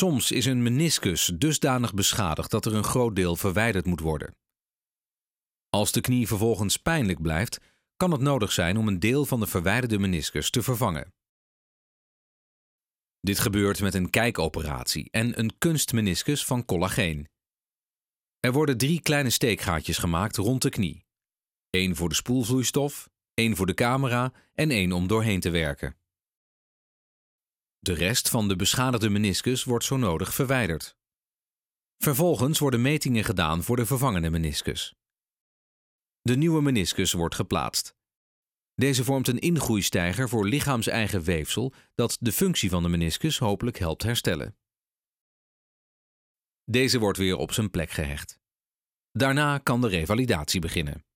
Soms is een meniscus dusdanig beschadigd dat er een groot deel verwijderd moet worden. Als de knie vervolgens pijnlijk blijft, kan het nodig zijn om een deel van de verwijderde meniscus te vervangen. Dit gebeurt met een kijkoperatie en een kunstmeniscus van collageen. Er worden drie kleine steekgaatjes gemaakt rond de knie. één voor de spoelvloeistof, één voor de camera en één om doorheen te werken. De rest van de beschadigde meniscus wordt zo nodig verwijderd. Vervolgens worden metingen gedaan voor de vervangende meniscus. De nieuwe meniscus wordt geplaatst. Deze vormt een ingroeistijger voor lichaams-eigen weefsel dat de functie van de meniscus hopelijk helpt herstellen. Deze wordt weer op zijn plek gehecht. Daarna kan de revalidatie beginnen.